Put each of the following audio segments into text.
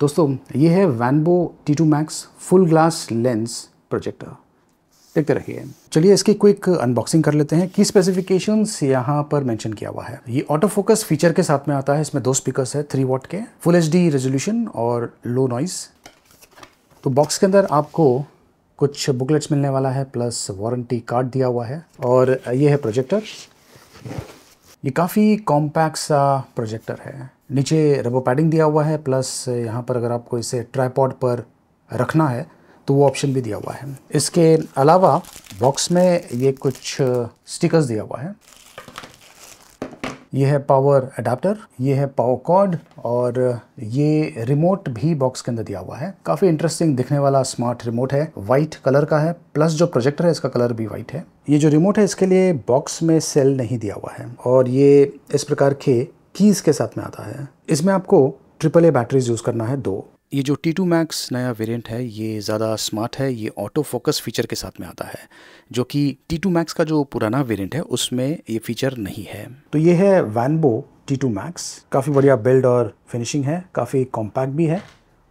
दोस्तों ये है Wanbo T two Max full glass lens projector देखते रहिए चलिए इसकी क्विक अनबॉक्सिंग कर लेते हैं की स्पेसिफिकेशंस यहाँ पर मेंशन किया हुआ है ये ऑटो फोकस फीचर के साथ में आता है इसमें दो स्पीकर्स है थ्री वॉट के फुल एच रेजोल्यूशन और लो नॉइस तो बॉक्स के अंदर आपको कुछ बुकलेट्स मिलने वाला है प्लस वारंटी कार्ड दिया हुआ है और ये है प्रोजेक्टर ये काफ़ी कॉम्पैक्ट सा प्रोजेक्टर है नीचे रबो पैडिंग दिया हुआ है प्लस यहाँ पर अगर आपको इसे ट्राईपॉड पर रखना है तो वो ऑप्शन भी दिया हुआ है इसके अलावा बॉक्स में ये कुछ स्टिकर्स दिया हुआ है ये है पावर अडाप्टर ये है पावर कॉर्ड और ये रिमोट भी बॉक्स के अंदर दिया हुआ है काफ़ी इंटरेस्टिंग दिखने वाला स्मार्ट रिमोट है वाइट कलर का है प्लस जो प्रोजेक्टर है इसका कलर भी वाइट है ये जो रिमोट है इसके लिए बॉक्स में सेल नहीं दिया हुआ है और ये इस प्रकार के कीज़ के साथ में आता है इसमें आपको ट्रिपल ए बैटरीज यूज़ करना है दो ये जो टी टू मैक्स नया वेरिएंट है ये ज़्यादा स्मार्ट है ये ऑटो फोकस फीचर के साथ में आता है जो कि टी टू मैक्स का जो पुराना वेरिएंट है उसमें ये फीचर नहीं है तो ये है वैनबो टी टू मैक्स काफ़ी बढ़िया बिल्ड और फिनिशिंग है काफ़ी कॉम्पैक्ट भी है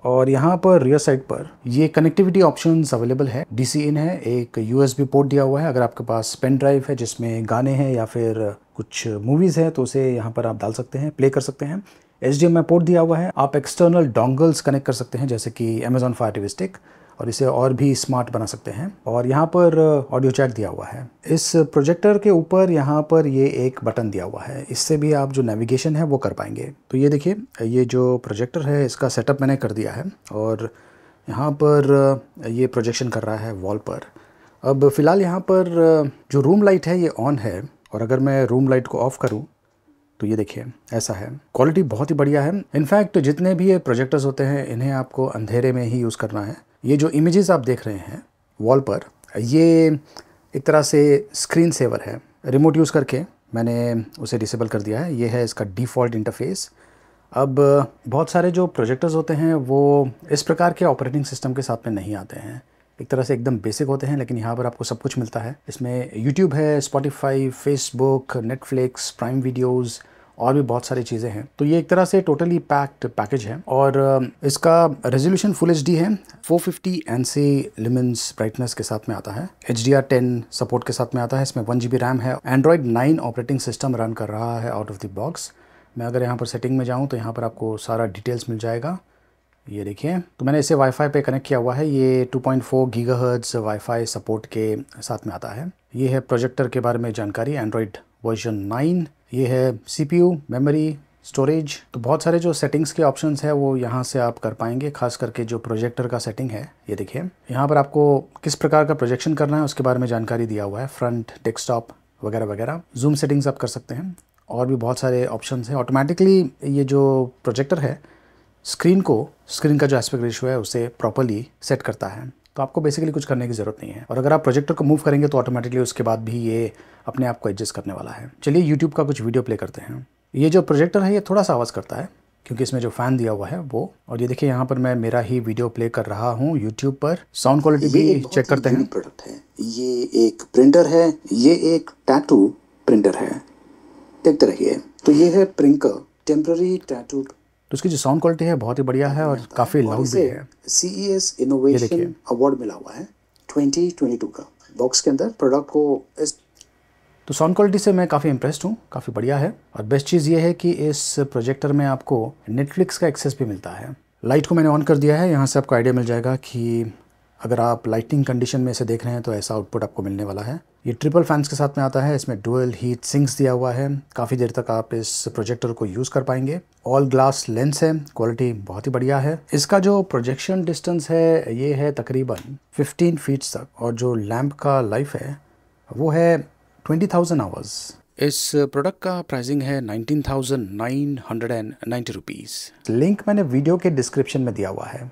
और यहाँ पर रियर साइड पर ये कनेक्टिविटी ऑप्शन अवेलेबल है डी इन है एक यूएसबी पोर्ट दिया हुआ है अगर आपके पास पेन ड्राइव है जिसमें गाने हैं या फिर कुछ मूवीज़ है तो उसे यहाँ पर आप डाल सकते हैं प्ले कर सकते हैं एच डी पोर्ट दिया हुआ है आप एक्सटर्नल डोंगल्स कनेक्ट कर सकते हैं जैसे कि अमेजॉन फायर टीवी स्टिक और इसे और भी स्मार्ट बना सकते हैं और यहाँ पर ऑडियो uh, चैट दिया हुआ है इस प्रोजेक्टर के ऊपर यहाँ पर ये एक बटन दिया हुआ है इससे भी आप जो नेविगेशन है वो कर पाएंगे तो ये देखिए ये जो प्रोजेक्टर है इसका सेटअप मैंने कर दिया है और यहाँ पर uh, ये प्रोजेक्शन कर रहा है वॉल पर अब फ़िलहाल यहाँ पर uh, जो रूम लाइट है ये ऑन है और अगर मैं रूम लाइट को ऑफ़ करूँ तो ये देखिए ऐसा है क्वालिटी बहुत ही बढ़िया है इनफैक्ट जितने भी ये प्रोजेक्टर्स होते हैं इन्हें आपको अंधेरे में ही यूज़ करना है ये जो इमेजेस आप देख रहे हैं वॉल पर ये एक तरह से स्क्रीन सेवर है रिमोट यूज़ करके मैंने उसे डिसेबल कर दिया है ये है इसका डिफ़ॉल्ट इंटरफेस अब बहुत सारे जो प्रोजेक्टर्स होते हैं वो इस प्रकार के ऑपरेटिंग सिस्टम के साथ में नहीं आते हैं एक तरह से एकदम बेसिक होते हैं लेकिन यहाँ पर आपको सब कुछ मिलता है इसमें यूट्यूब है Spotify Facebook Netflix Prime videos और भी बहुत सारी चीज़ें हैं तो ये एक तरह से टोटली पैक्ड पैकेज है और इसका रेजोल्यूशन फुल एच है 450 फिफ्टी सी लिमेंस ब्राइटनेस के साथ में आता है H D R ten support के साथ में आता है इसमें वन जी बी रैम है Android nine operating system run कर रहा है आउट ऑफ द बॉक्स मैं अगर यहाँ पर सेटिंग में जाऊँ तो यहाँ पर आपको सारा डिटेल्स मिल जाएगा ये देखिए तो मैंने इसे वाईफाई पे कनेक्ट किया हुआ है ये 2.4 पॉइंट गीगाहर्ट्ज़ वाईफाई सपोर्ट के साथ में आता है ये है प्रोजेक्टर के बारे में जानकारी एंड्रॉयड वर्जन ये है सीपीयू मेमोरी स्टोरेज तो बहुत सारे जो सेटिंग्स के ऑप्शंस है वो यहाँ से आप कर पाएंगे खास करके जो प्रोजेक्टर का सेटिंग है ये देखिए यहाँ पर आपको किस प्रकार का प्रोजेक्शन करना है उसके बारे में जानकारी दिया हुआ है फ्रंट डेस्कटॉप वगैरह वगैरह जूम सेटिंग्स आप कर सकते हैं और भी बहुत सारे ऑप्शन हैं ऑटोमेटिकली ये जो प्रोजेक्टर है स्क्रीन को स्क्रीन का जो एस्पेक्ट रेशियो है उसे प्रॉपरली सेट करता है तो आपको बेसिकली कुछ करने की ज़रूरत नहीं है और अगर आप प्रोजेक्टर को मूव करेंगे तो ऑटोमेटिकली उसके बाद भी ये अपने आप को एडजस्ट करने वाला है चलिए यूट्यूब का कुछ वीडियो प्ले करते हैं ये जो प्रोजेक्टर है ये थोड़ा सा आवाज़ करता है क्योंकि इसमें जो फ़ैन दिया हुआ है वो और ये देखिए यहाँ पर मैं मेरा ही वीडियो प्ले कर रहा हूँ यूट्यूब पर साउंड क्वालिटी भी चेक करते हैं प्रोडक्ट है ये एक प्रिंटर है ये एक टैटू प्रिंटर है देखते रहिए तो ये है प्रिंकर टेम्प्ररी टैटू तो उसकी जो साउंड क्वालिटी है बहुत ही बढ़िया है और काफ़ी लाउड भी है C E S innovation award मिला हुआ है 2022 का बॉक्स के अंदर प्रोडक्ट को इस तो साउंड क्वालिटी से मैं काफ़ी इम्प्रेस्ड हूँ काफ़ी बढ़िया है और बेस्ट चीज़ ये है कि इस प्रोजेक्टर में आपको नेटफ्लिक्स का एक्सेस भी मिलता है लाइट को मैंने ऑन कर दिया है यहाँ से आपको आइडिया मिल जाएगा कि अगर आप लाइटिंग कंडीशन में इसे देख रहे हैं तो ऐसा आउटपुट आपको मिलने वाला है ये ट्रिपल फैंस के साथ में आता है इसमें डुअल हीट सिंक्स दिया हुआ है काफ़ी देर तक आप इस प्रोजेक्टर को यूज़ कर पाएंगे ऑल ग्लास लेंस है क्वालिटी बहुत ही बढ़िया है इसका जो प्रोजेक्शन डिस्टेंस है ये है तकरीबन 15 फीट तक और जो लैम्प का लाइफ है वो है 20,000 आवर्स इस प्रोडक्ट का प्राइसिंग है 19,990 थाउजेंड लिंक मैंने वीडियो के डिस्क्रिप्शन में दिया हुआ है